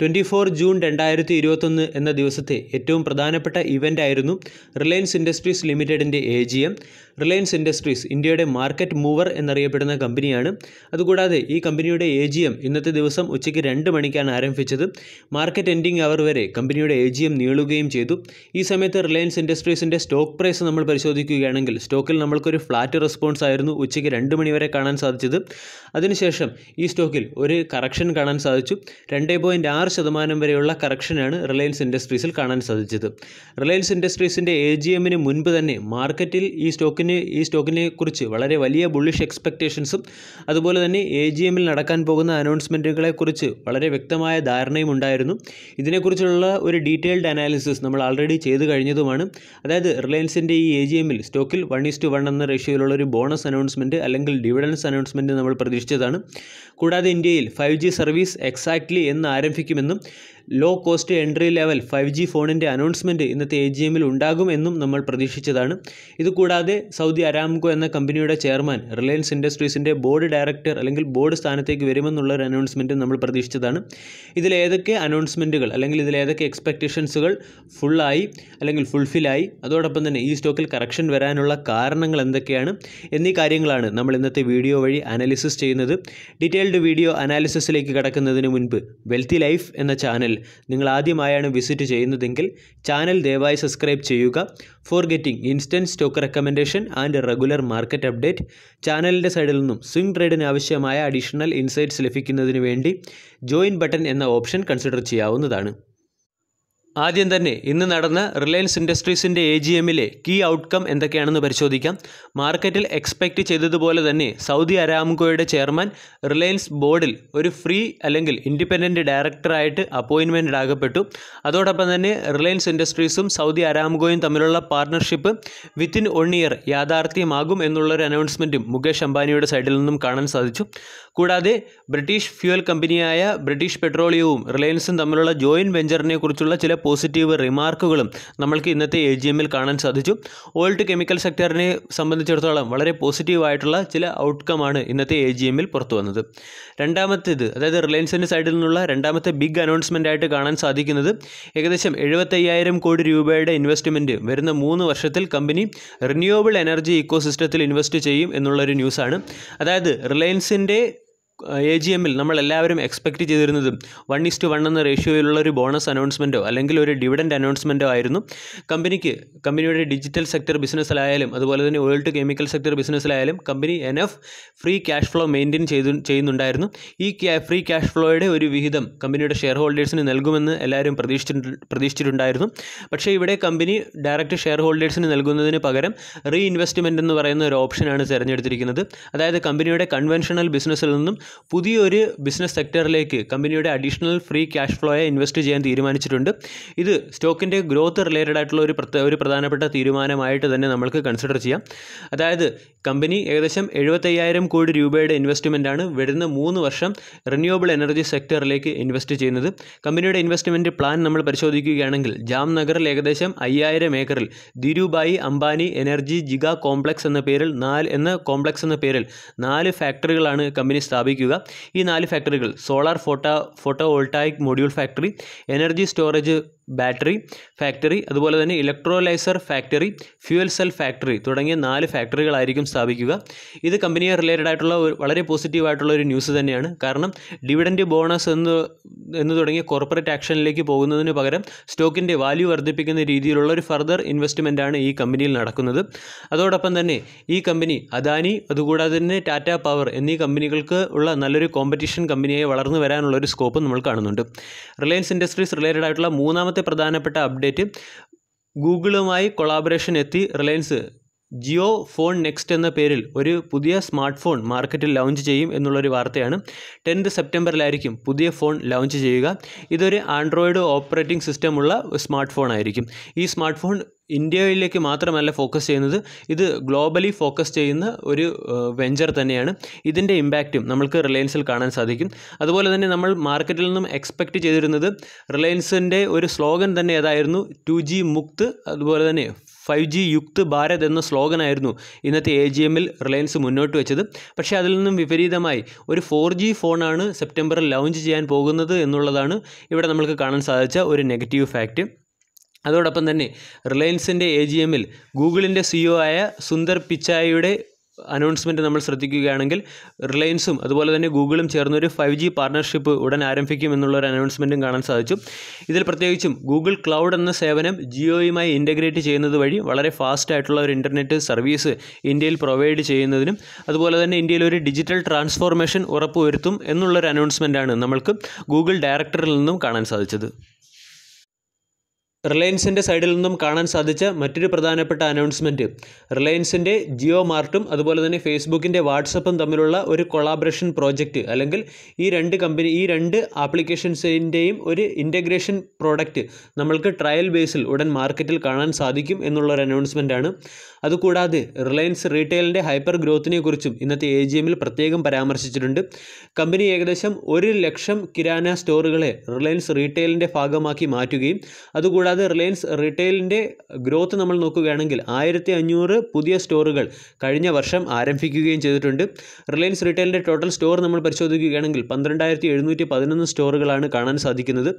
twenty four June രണ്ടായിരത്തി ഇരുപത്തൊന്ന് എന്ന ദിവസത്തെ ഏറ്റവും പ്രധാനപ്പെട്ട ഇവൻ്റ് ആയിരുന്നു റിലയൻസ് ഇൻഡസ്ട്രീസ് ലിമിറ്റഡിൻ്റെ A G M Reliance Industries ഇന്ത്യയുടെ മാർക്കറ്റ് മൂവർ എന്നറിയപ്പെടുന്ന കമ്പനിയാണ് അതുകൂടാതെ ഈ കമ്പനിയുടെ എ ജി എം ഇന്നത്തെ ദിവസം ഉച്ചയ്ക്ക് രണ്ട് മണിക്കാണ് ആരംഭിച്ചത് മാർക്കറ്റ് എൻഡിംഗ് അവർ വരെ കമ്പനിയുടെ എ ജി എം നീളുകയും ചെയ്തു ഈ സമയത്ത് റിലയൻസ് ഇൻഡസ്ട്രീസിൻ്റെ സ്റ്റോക്ക് പ്രൈസ് നമ്മൾ പരിശോധിക്കുകയാണെങ്കിൽ സ്റ്റോക്കിൽ നമ്മൾക്കൊരു ഫ്ലാറ്റ് റെസ്പോൺസ് ആയിരുന്നു ഉച്ചയ്ക്ക് രണ്ട് മണിവരെ കാണാൻ സാധിച്ചത് അതിനുശേഷം ഈ സ്റ്റോക്കിൽ ഒരു കറക്ഷൻ കാണാൻ സാധിച്ചു രണ്ട് പോയിൻറ്റ് ആറ് ആറ് ശതമാനം വരെയുള്ള കറക്ഷനാണ് റിലയൻസ് ഇൻഡസ്ട്രീസിൽ കാണാൻ സാധിച്ചത് റിലയൻസ് ഇൻഡസ്ട്രീസിൻ്റെ എ ജി എമ്മിന് മുൻപ് തന്നെ മാർക്കറ്റിൽ ഈ സ്റ്റോക്കിന് ഈ സ്റ്റോക്കിനെ കുറിച്ച് വളരെ വലിയ ബുള്ളിഷ് എക്സ്പെക്റ്റേഷൻസും അതുപോലെ തന്നെ എ ജി എമ്മിൽ നടക്കാൻ പോകുന്ന അനൗൺസ്മെൻറ്റുകളെക്കുറിച്ച് വളരെ വ്യക്തമായ ധാരണയും ഉണ്ടായിരുന്നു ഇതിനെക്കുറിച്ചുള്ള ഒരു ഡീറ്റെയിൽഡ് അനാലിസിസ് നമ്മൾ ആൾറെഡി ചെയ്തു കഴിഞ്ഞതുമാണ് അതായത് റിലയൻസിൻ്റെ ഈ എ ജി എമ്മിൽ സ്റ്റോക്കിൽ വൺ ടു വൺ എന്ന റേഷ്യോയിലുള്ള ഒരു ബോണസ് അനൗൺസ്മെൻറ്റ് അല്ലെങ്കിൽ ഡിവിഡൻസ് അനൗൺസ്മെൻറ്റ് നമ്മൾ പ്രതീക്ഷിച്ചതാണ് കൂടാതെ ഇന്ത്യയിൽ ഫൈവ് ജി സർവീസ് എക്സാക്ട്ലി എന്ന് ആരംഭിക്കും ലഭിക്കുമെന്നും low cost entry level five G ഫോണിൻ്റെ അനൗൺസ്മെൻറ്റ് ഇന്നത്തെ എ ജി എമ്മിൽ ഉണ്ടാകും എന്നും നമ്മൾ പ്രതീക്ഷിച്ചതാണ് ഇതുകൂടാതെ സൗദി അരാംകോ എന്ന കമ്പനിയുടെ ചെയർമാൻ റിലയൻസ് ഇൻഡസ്ട്രീസിൻ്റെ ബോർഡ് ഡയറക്ടർ അല്ലെങ്കിൽ ബോർഡ് സ്ഥാനത്തേക്ക് വരുമെന്നുള്ള ഒരു അനൗൺസ്മെൻറ്റ് നമ്മൾ പ്രതീക്ഷിച്ചതാണ് ഇതിലേതൊക്കെ അനൗൺസ്മെൻറ്റുകൾ അല്ലെങ്കിൽ ഇതിലേതൊക്കെ എക്സ്പെക്റ്റേഷൻസുകൾ ഫുള്ളായി അല്ലെങ്കിൽ ഫുൾഫില്ലായി അതോടൊപ്പം തന്നെ ഈ സ്റ്റോക്കിൽ കറക്ഷൻ വരാനുള്ള കാരണങ്ങൾ എന്തൊക്കെയാണ് എന്നീ കാര്യങ്ങളാണ് നമ്മൾ ഇന്നത്തെ വീഡിയോ വഴി അനാലിസിസ് ചെയ്യുന്നത് ഡീറ്റെയിൽഡ് വീഡിയോ അനാലിസിസിലേക്ക് കടക്കുന്നതിന് മുൻപ് വെൽത്തി ലൈഫ് എന്ന ചാനൽ നിങ്ങൾ ആദ്യമായാണ് വിസിറ്റ് ചെയ്യുന്നതെങ്കിൽ ചാനൽ ദയവായി സബ്സ്ക്രൈബ് ചെയ്യുക for getting instant stock recommendation and regular market update ചാനലിൻ്റെ സൈഡിൽ നിന്നും സ്വിംഗ് ട്രേഡിന് ആവശ്യമായ അഡീഷണൽ ഇൻസൈറ്റ്സ് ലഭിക്കുന്നതിന് വേണ്ടി ജോയിൻ ബട്ടൺ എന്ന ഓപ്ഷൻ കൺസിഡർ ചെയ്യാവുന്നതാണ് ആദ്യം തന്നെ ഇന്ന് നടന്ന റിലയൻസ് ഇൻഡസ്ട്രീസിൻ്റെ എ ജി എമ്മിലെ കീ ഔട്ട്കം എന്തൊക്കെയാണെന്ന് പരിശോധിക്കാം മാർക്കറ്റിൽ എക്സ്പെക്റ്റ് ചെയ്തതുപോലെ തന്നെ സൗദി അരാംകോയുടെ ചെയർമാൻ റിലയൻസ് ബോർഡിൽ ഒരു ഫ്രീ അല്ലെങ്കിൽ ഇൻഡിപെൻഡൻറ്റ് ഡയറക്ടറായിട്ട് അപ്പോയിൻമെൻറ്റ് ആകപ്പെട്ടു അതോടൊപ്പം തന്നെ റിലയൻസ് ഇൻഡസ്ട്രീസും സൗദി അരാംകോയും തമ്മിലുള്ള പാർട്ണർഷിപ്പ് വിത്തിൻ വൺ ഇയർ യാഥാർത്ഥ്യമാകും എന്നുള്ളൊരു അനൗൺസ്മെൻറ്റും മുകേഷ് അംബാനിയുടെ സൈഡിൽ നിന്നും കാണാൻ സാധിച്ചു കൂടാതെ ബ്രിട്ടീഷ് ഫ്യൂവൽ കമ്പനിയായ ബ്രിട്ടീഷ് പെട്രോളിയവും റിലയൻസും തമ്മിലുള്ള ജോയിൻറ്റ് കുറിച്ചുള്ള ചില പോസിറ്റീവ് റിമാർക്കുകളും നമ്മൾക്ക് ഇന്നത്തെ എ ജി എമ്മിൽ കാണാൻ സാധിച്ചു ഓൾഡ് കെമിക്കൽ സെക്ടറിനെ സംബന്ധിച്ചിടത്തോളം വളരെ പോസിറ്റീവായിട്ടുള്ള ചില ഔട്ട്കമാണ് ഇന്നത്തെ എ ജി എമ്മിൽ പുറത്തു വന്നത് രണ്ടാമത്തേത് അതായത് റിലയൻസിൻ്റെ സൈഡിൽ നിന്നുള്ള രണ്ടാമത്തെ ബിഗ് അനൗൺസ്മെൻ്റ് ആയിട്ട് കാണാൻ സാധിക്കുന്നത് ഏകദേശം എഴുപത്തയ്യായിരം കോടി രൂപയുടെ ഇൻവെസ്റ്റ്മെൻറ്റ് വരുന്ന മൂന്ന് വർഷത്തിൽ കമ്പനി റിന്യൂവബിൾ എനർജി ഇക്കോസിസ്റ്റത്തിൽ ഇൻവെസ്റ്റ് ചെയ്യും എന്നുള്ളൊരു ന്യൂസാണ് അതായത് റിലയൻസിൻ്റെ എ ജി എമ്മിൽ നമ്മൾ എല്ലാവരും എക്സ്പെക്റ്റ് ചെയ്തിരുന്നത് വൺ ടു വൺ എന്ന റേഷ്യോയിലുള്ള ഒരു ബോണസ് അനൗൺസ്മെൻറ്റോ അല്ലെങ്കിൽ ഒരു ഡിവിഡൻഡ് അനൗൺസ്മെൻറ്റോ ആയിരുന്നു കമ്പനിക്ക് കമ്പനിയുടെ ഡിജിറ്റൽ സെക്ടർ ബിസിനസ്സിലായാലും അതുപോലെ തന്നെ ഓയിൽ ടു കെമിക്കൽ സെക്ടർ ബിസിനസ്സിലായാലും company enough free cash flow maintain ചെയ്തു ചെയ്യുന്നുണ്ടായിരുന്നു ഈ ഫ്രീ ക്യാഷ് ഫ്ലോയുടെ ഒരു വിഹിതം കമ്പനിയുടെ ഷെയർ ഹോൾഡേഴ്സിന് നൽകുമെന്ന് എല്ലാവരും പ്രതീക്ഷിച്ചിട്ടുണ്ട് പ്രതീക്ഷിച്ചിട്ടുണ്ടായിരുന്നു പക്ഷേ ഇവിടെ കമ്പനി ഡയറക്റ്റ് ഷെയർ ഹോൾഡേഴ്സിന് നൽകുന്നതിന് പകരം റീ ഇൻവെസ്റ്റ്മെൻറ്റ് എന്ന് പറയുന്ന ഒരു ഓപ്ഷനാണ് തിരഞ്ഞെടുത്തിരിക്കുന്നത് അതായത് കമ്പനിയുടെ കൺവെൻഷണൽ ബിസിനസ്സിൽ നിന്നും പുതിയൊരു ബിസിനസ് സെക്ടറിലേക്ക് കമ്പനിയുടെ അഡീഷണൽ ഫ്രീ ക്യാഷ് ഫ്ലോയെ ഇൻവെസ്റ്റ് ചെയ്യാൻ തീരുമാനിച്ചിട്ടുണ്ട് ഇത് സ്റ്റോക്കിൻ്റെ ഗ്രോത്ത് റിലേറ്റഡ് ആയിട്ടുള്ള ഒരു ഒരു പ്രധാനപ്പെട്ട തീരുമാനമായിട്ട് തന്നെ നമ്മൾക്ക് കൺസിഡർ ചെയ്യാം അതായത് കമ്പനി ഏകദേശം എഴുപത്തയ്യായിരം കോടി രൂപയുടെ ഇൻവെസ്റ്റ്മെൻറ്റാണ് വരുന്ന മൂന്ന് വർഷം റിന്യൂവബിൾ എനർജി സെക്ടറിലേക്ക് ഇൻവെസ്റ്റ് ചെയ്യുന്നത് കമ്പനിയുടെ ഇൻവെസ്റ്റ്മെൻറ്റ് പ്ലാൻ നമ്മൾ പരിശോധിക്കുകയാണെങ്കിൽ ജാംനഗറിൽ ഏകദേശം അയ്യായിരം ഏക്കറിൽ Dhirubhai Ambani energy giga complex എന്ന പേരിൽ നാല് എന്ന കോംപ്ലക്സ് എന്ന പേരിൽ നാല് ഫാക്ടറികളാണ് കമ്പനി സ്ഥാപിക്കുക ഈ നാല് ഫാക്ടറികൾ solar photo photovoltaic module factory energy storage battery factory അതുപോലെ തന്നെ electrolyser factory fuel cell factory തുടങ്ങിയ നാല് ഫാക്ടറികളായിരിക്കും സ്ഥാപിക്കുക ഇത് കമ്പനിയെ റിലേറ്റഡ് ആയിട്ടുള്ള ഒരു വളരെ ആയിട്ടുള്ള ഒരു ന്യൂസ് തന്നെയാണ് കാരണം ഡിവിഡൻ്റ് ബോണസ് എന്ന് എന്ന് തുടങ്ങിയ കോർപ്പറേറ്റ് ആക്ഷനിലേക്ക് പോകുന്നതിന് പകരം സ്റ്റോക്കിൻ്റെ വാല്യൂ വർദ്ധിപ്പിക്കുന്ന രീതിയിലുള്ള ഒരു ഫർദർ ഇൻവെസ്റ്റ്മെൻറ്റാണ് ഈ കമ്പനിയിൽ നടക്കുന്നത് അതോടൊപ്പം തന്നെ ഈ കമ്പനി അദാനി അതുകൂടാതെ തന്നെ ടാറ്റ പവർ എന്നീ കമ്പനികൾക്ക് ഉള്ള നല്ലൊരു കോമ്പറ്റീഷൻ കമ്പനിയായി വളർന്നു വരാനുള്ള ഒരു സ്കോപ്പ് നമ്മൾ കാണുന്നുണ്ട് റിലയൻസ് ഇൻഡസ്ട്രീസ് റിലേറ്റഡ് ആയിട്ടുള്ള മൂന്നാമത്തെ രണ്ടാമത്തെ പ്രധാനപ്പെട്ട അപ്ഡേറ്റ് ഗൂഗിളുമായി കൊളാബറേഷൻ എത്തി റിലയൻസ് ജിയോ ഫോൺ നെക്സ്റ്റ് എന്ന പേരിൽ ഒരു പുതിയ സ്മാർട്ട് ഫോൺ മാർക്കറ്റിൽ ലോഞ്ച് ചെയ്യും എന്നുള്ളൊരു വാർത്തയാണ് ടെൻത്ത് സെപ്റ്റംബറിലായിരിക്കും പുതിയ ഫോൺ ലോഞ്ച് ചെയ്യുക ഇതൊരു ആൻഡ്രോയിഡ് ഓപ്പറേറ്റിംഗ് സിസ്റ്റമുള്ള സ്മാർട്ട് ഫോൺ ആയിരിക്കും ഈ സ്മാർട്ട് ഫോൺ ഇന്ത്യയിലേക്ക് മാത്രമല്ല ഫോക്കസ് ചെയ്യുന്നത് ഇത് ഗ്ലോബലി ഫോക്കസ് ചെയ്യുന്ന ഒരു വെഞ്ചർ തന്നെയാണ് ഇതിൻ്റെ ഇമ്പാക്റ്റും നമ്മൾക്ക് റിലയൻസിൽ കാണാൻ സാധിക്കും അതുപോലെ തന്നെ നമ്മൾ മാർക്കറ്റിൽ നിന്നും എക്സ്പെക്റ്റ് ചെയ്തിരുന്നത് റിലയൻസിൻ്റെ ഒരു സ്ലോഗൻ തന്നെ ഏതായിരുന്നു ടു ജി മുക്ത് അതുപോലെ തന്നെ ഫൈവ് ജി യുക്ത് ഭാരത് എന്ന സ്ലോഗനായിരുന്നു ഇന്നത്തെ എ ജി എമ്മിൽ റിലയൻസ് മുന്നോട്ട് വെച്ചത് പക്ഷേ അതിൽ നിന്നും വിപരീതമായി ഒരു ഫോർ ജി ഫോണാണ് സെപ്റ്റംബറിൽ ലോഞ്ച് ചെയ്യാൻ പോകുന്നത് എന്നുള്ളതാണ് ഇവിടെ നമുക്ക് കാണാൻ സാധിച്ച ഒരു നെഗറ്റീവ് ഫാക്റ്റ് അതോടൊപ്പം തന്നെ റിലയൻസിൻ്റെ എ ജി എമ്മിൽ ഗൂഗിളിൻ്റെ സിഇഒ e ആയ സുന്ദർ പിച്ചായിയുടെ അനൗൺസ്മെൻറ്റ് നമ്മൾ ശ്രദ്ധിക്കുകയാണെങ്കിൽ റിലയൻസും അതുപോലെ തന്നെ ഗൂഗിളും ചേർന്നൊരു ഫൈവ് ജി പാർട്ണർഷിപ്പ് ഉടൻ ആരംഭിക്കും എന്നുള്ളൊരു അനൗൺസ്മെൻറ്റും കാണാൻ സാധിച്ചു ഇതിൽ പ്രത്യേകിച്ചും ഗൂഗിൾ ക്ലൗഡ് എന്ന സേവനം ജിയോയുമായി ഇൻ്റഗ്രേറ്റ് ചെയ്യുന്നത് വഴി വളരെ ഫാസ്റ്റ് ആയിട്ടുള്ള ഒരു ഇൻ്റർനെറ്റ് സർവീസ് ഇന്ത്യയിൽ പ്രൊവൈഡ് ചെയ്യുന്നതിനും അതുപോലെ തന്നെ ഇന്ത്യയിൽ ഒരു ഡിജിറ്റൽ ട്രാൻസ്ഫോർമേഷൻ ഉറപ്പുവരുത്തും എന്നുള്ളൊരു അനൗൺസ്മെൻറ്റാണ് നമ്മൾക്ക് ഗൂഗിൾ ഡയറക്ടറിൽ നിന്നും കാണാൻ സാധിച്ചത് റിലയൻസിൻ്റെ സൈഡിൽ നിന്നും കാണാൻ സാധിച്ച മറ്റൊരു പ്രധാനപ്പെട്ട അനൗൺസ്മെൻറ്റ് റിലയൻസിൻ്റെ ജിയോ മാർട്ടും അതുപോലെ തന്നെ ഫേസ്ബുക്കിൻ്റെ വാട്സപ്പും തമ്മിലുള്ള ഒരു കൊളാബറേഷൻ പ്രോജക്റ്റ് അല്ലെങ്കിൽ ഈ രണ്ട് കമ്പനി ഈ രണ്ട് ആപ്ലിക്കേഷൻസിൻ്റെയും ഒരു ഇൻ്റഗ്രേഷൻ പ്രോഡക്റ്റ് നമ്മൾക്ക് ട്രയൽ ബേസിൽ ഉടൻ മാർക്കറ്റിൽ കാണാൻ സാധിക്കും എന്നുള്ളൊരു ആണ് അതുകൂടാതെ റിലയൻസ് റീറ്റെയിലിൻ്റെ ഹൈപ്പർ ഗ്രോത്തിനെ കുറിച്ചും ഇന്നത്തെ എ ജി എമ്മിൽ പ്രത്യേകം പരാമർശിച്ചിട്ടുണ്ട് കമ്പനി ഏകദേശം ഒരു ലക്ഷം കിരാന സ്റ്റോറുകളെ റിലയൻസ് റീറ്റെയിലിൻ്റെ ഭാഗമാക്കി മാറ്റുകയും അതുകൂടാതെ കൂടാതെ റിലയൻസ് റീറ്റെയിലിൻ്റെ ഗ്രോത്ത് നമ്മൾ നോക്കുകയാണെങ്കിൽ ആയിരത്തി അഞ്ഞൂറ് പുതിയ സ്റ്റോറുകൾ കഴിഞ്ഞ വർഷം ആരംഭിക്കുകയും ചെയ്തിട്ടുണ്ട് റിലയൻസ് റീറ്റെയിലിൻ്റെ ടോട്ടൽ സ്റ്റോർ നമ്മൾ പരിശോധിക്കുകയാണെങ്കിൽ പന്ത്രണ്ടായിരത്തി എഴുന്നൂറ്റി പതിനൊന്ന് സ്റ്റോറുകളാണ് കാണാൻ സാധിക്കുന്നത്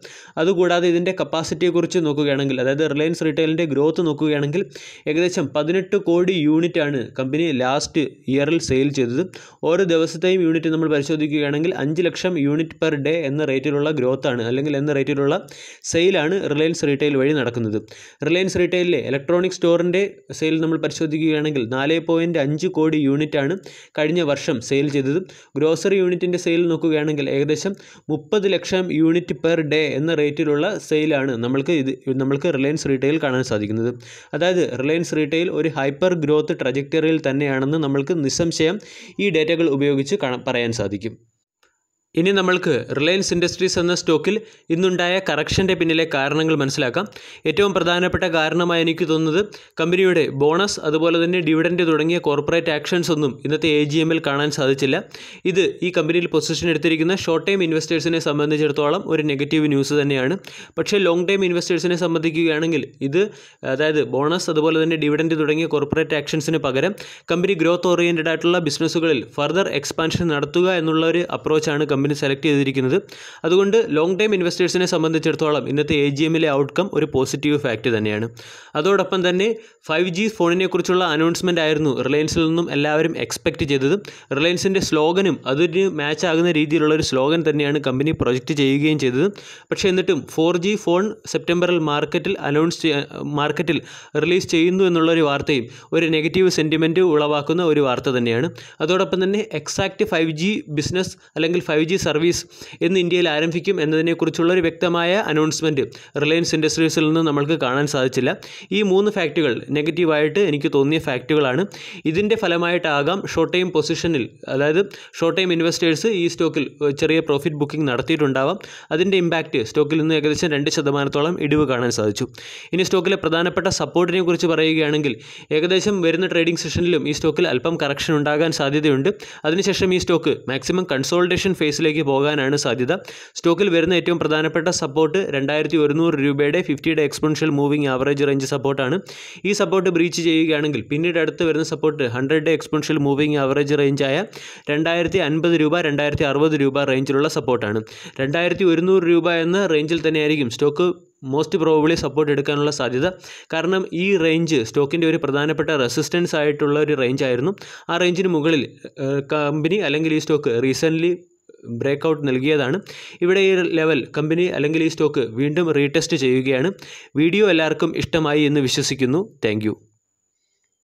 അതുകൂടാതെ ഇതിൻ്റെ കപ്പാസിറ്റിയെക്കുറിച്ച് നോക്കുകയാണെങ്കിൽ അതായത് റിലയൻസ് റീറ്റെയിലിൻ്റെ ഗ്രോത്ത് നോക്കുകയാണെങ്കിൽ ഏകദേശം പതിനെട്ട് കോടി യൂണിറ്റാണ് കമ്പനി ലാസ്റ്റ് ഇയറിൽ സെയിൽ ചെയ്തത് ഓരോ ദിവസത്തെയും യൂണിറ്റ് നമ്മൾ പരിശോധിക്കുകയാണെങ്കിൽ അഞ്ച് ലക്ഷം യൂണിറ്റ് പെർ ഡേ എന്ന റേറ്റിലുള്ള ഗ്രോത്താണ് അല്ലെങ്കിൽ എന്ന റേറ്റിലുള്ള സെയിലാണ് റിലയൻസ് റീറ്റെയിൽ വഴി നടക്കുന്നത് റിലയൻസ് റീറ്റെയിലെ ഇലക്ട്രോണിക് സ്റ്റോറിൻ്റെ സെയിൽ നമ്മൾ പരിശോധിക്കുകയാണെങ്കിൽ നാല് പോയിൻറ്റ് അഞ്ച് കോടി യൂണിറ്റാണ് കഴിഞ്ഞ വർഷം സെയിൽ ചെയ്തത് ഗ്രോസറി യൂണിറ്റിൻ്റെ സെയിൽ നോക്കുകയാണെങ്കിൽ ഏകദേശം മുപ്പത് ലക്ഷം യൂണിറ്റ് പെർ ഡേ എന്ന റേറ്റിലുള്ള സെയിലാണ് നമ്മൾക്ക് ഇത് നമ്മൾക്ക് റിലയൻസ് റീറ്റെയിൽ കാണാൻ സാധിക്കുന്നത് അതായത് റിലയൻസ് റീറ്റെയിൽ ഒരു ഹൈപ്പർ ഗ്രോത്ത് ട്രജക്ടറിയിൽ തന്നെയാണെന്ന് നമ്മൾക്ക് നിസ്സംശയം ഈ ഡേറ്റകൾ ഉപയോഗിച്ച് പറയാൻ സാധിക്കും ഇനി നമ്മൾക്ക് റിലയൻസ് ഇൻഡസ്ട്രീസ് എന്ന സ്റ്റോക്കിൽ ഇന്നുണ്ടായ കറക്ഷൻ്റെ പിന്നിലെ കാരണങ്ങൾ മനസ്സിലാക്കാം ഏറ്റവും പ്രധാനപ്പെട്ട കാരണമായി എനിക്ക് തോന്നുന്നത് കമ്പനിയുടെ ബോണസ് അതുപോലെ തന്നെ ഡിവിഡൻ്റ് തുടങ്ങിയ കോർപ്പറേറ്റ് ആക്ഷൻസ് ഒന്നും ഇന്നത്തെ എ ജി എമ്മിൽ കാണാൻ സാധിച്ചില്ല ഇത് ഈ കമ്പനിയിൽ പൊസിഷൻ എടുത്തിരിക്കുന്ന ഷോർട്ട് ടൈം ഇൻവെസ്റ്റേഴ്സിനെ സംബന്ധിച്ചിടത്തോളം ഒരു നെഗറ്റീവ് ന്യൂസ് തന്നെയാണ് പക്ഷേ ലോങ് ടൈം ഇൻവെസ്റ്റേഴ്സിനെ സംബന്ധിക്കുകയാണെങ്കിൽ ഇത് അതായത് ബോണസ് അതുപോലെ തന്നെ ഡിവിഡൻ്റ് തുടങ്ങിയ കോർപ്പറേറ്റ് ആക്ഷൻസിന് പകരം കമ്പനി ഗ്രോത്ത് ഓറിയൻറ്റഡ് ആയിട്ടുള്ള ബിസിനസ്സുകളിൽ ഫർദർ എക്സ്പാൻഷൻ നടത്തുക എന്നുള്ള ഒരു അപ്രോച്ചാണ് കമ്പനി കമ്പനി സെലക്ട് ചെയ്തിരിക്കുന്നത് അതുകൊണ്ട് ലോങ് ടൈം ഇൻവെസ്റ്റേഴ്സിനെ സംബന്ധിച്ചിടത്തോളം ഇന്നത്തെ എ ജി എമ്മിലെ ഔട്ട്കം ഒരു പോസിറ്റീവ് ഫാക്റ്റ് തന്നെയാണ് അതോടൊപ്പം തന്നെ ഫൈവ് ജി ഫോണിനെക്കുറിച്ചുള്ള അനൗൺസ്മെൻ്റ് ആയിരുന്നു റിലയൻസിൽ നിന്നും എല്ലാവരും എക്സ്പെക്റ്റ് ചെയ്തത് റിലയൻസിൻ്റെ സ്ലോഗനും അതിന് മാച്ച് ആകുന്ന രീതിയിലുള്ള ഒരു സ്ലോഗൻ തന്നെയാണ് കമ്പനി പ്രൊജക്റ്റ് ചെയ്യുകയും ചെയ്തത് പക്ഷേ എന്നിട്ടും ഫോർ ജി ഫോൺ സെപ്റ്റംബറിൽ മാർക്കറ്റിൽ അനൗൺസ് മാർക്കറ്റിൽ റിലീസ് ചെയ്യുന്നു എന്നുള്ളൊരു വാർത്തയും ഒരു നെഗറ്റീവ് സെൻറ്റിമെൻറ്റ് ഉളവാക്കുന്ന ഒരു വാർത്ത തന്നെയാണ് അതോടൊപ്പം തന്നെ എക്സാക്റ്റ് ഫൈവ് ജി ബിസിനസ് അല്ലെങ്കിൽ ഫൈവ് ജി സർവീസ് ഇന്ന് ഇന്ത്യയിൽ ആരംഭിക്കും എന്നതിനെക്കുറിച്ചുള്ള ഒരു വ്യക്തമായ അനൗൺസ്മെൻറ്റ് റിലയൻസ് ഇൻഡസ്ട്രീസിൽ നിന്ന് നമ്മൾക്ക് കാണാൻ സാധിച്ചില്ല ഈ മൂന്ന് ഫാക്റ്റുകൾ നെഗറ്റീവായിട്ട് എനിക്ക് തോന്നിയ ഫാക്റ്റുകളാണ് ഇതിൻ്റെ ഫലമായിട്ടാകാം ഷോർട്ട് ടൈം പൊസിഷനിൽ അതായത് ഷോർട്ട് ടൈം ഇൻവെസ്റ്റേഴ്സ് ഈ സ്റ്റോക്കിൽ ചെറിയ പ്രോഫിറ്റ് ബുക്കിംഗ് നടത്തിയിട്ടുണ്ടാവാം അതിൻ്റെ ഇമ്പാക്റ്റ് സ്റ്റോക്കിൽ നിന്ന് ഏകദേശം രണ്ട് ശതമാനത്തോളം ഇടിവ് കാണാൻ സാധിച്ചു ഇനി സ്റ്റോക്കിലെ പ്രധാനപ്പെട്ട സപ്പോർട്ടിനെ കുറിച്ച് പറയുകയാണെങ്കിൽ ഏകദേശം വരുന്ന ട്രേഡിംഗ് സെഷനിലും ഈ സ്റ്റോക്കിൽ അല്പം കറക്ഷൻ ഉണ്ടാകാൻ സാധ്യതയുണ്ട് അതിനുശേഷം ഈ സ്റ്റോക്ക് മാക്സിമം കൺസോൾട്ടേഷൻ ഫേസ് ഫേസിലേക്ക് പോകാനാണ് സാധ്യത സ്റ്റോക്കിൽ വരുന്ന ഏറ്റവും പ്രധാനപ്പെട്ട സപ്പോർട്ട് രണ്ടായിരത്തി ഒരുന്നൂറ് രൂപയുടെ ഫിഫ്റ്റിയുടെ എക്സ്പെൻഷ്യൽ മൂവിംഗ് ആവറേജ് റേഞ്ച് സപ്പോർട്ടാണ് ഈ സപ്പോർട്ട് ബ്രീച്ച് ചെയ്യുകയാണെങ്കിൽ പിന്നീട് അടുത്ത് വരുന്ന support hundred day exponential moving average റേഞ്ചായ രണ്ടായിരത്തി അൻപത് രൂപ രണ്ടായിരത്തി അറുപത് രൂപ റേഞ്ചിലുള്ള സപ്പോർട്ടാണ് രണ്ടായിരത്തി ഒരുന്നൂറ് രൂപ എന്ന റേഞ്ചിൽ തന്നെയായിരിക്കും സ്റ്റോക്ക് മോസ്റ്റ് പ്രോബബ്ലി സപ്പോർട്ട് എടുക്കാനുള്ള സാധ്യത കാരണം ഈ റേഞ്ച് സ്റ്റോക്കിൻ്റെ ഒരു പ്രധാനപ്പെട്ട റെസിസ്റ്റൻസ് ആയിട്ടുള്ള ഒരു റേഞ്ച് ആയിരുന്നു ആ റേഞ്ചിന് മുകളിൽ കമ്പനി അല്ലെങ്കിൽ ഈ സ്റ്റോക്ക് റീസെൻ്റ്ലി ബ്രേക്ക് ഔട്ട് നൽകിയതാണ് ഇവിടെ ഈ ലെവൽ കമ്പനി അല്ലെങ്കിൽ ഈ സ്റ്റോക്ക് വീണ്ടും റീടെസ്റ്റ് ചെയ്യുകയാണ് വീഡിയോ എല്ലാവർക്കും ഇഷ്ടമായി എന്ന് വിശ്വസിക്കുന്നു താങ്ക്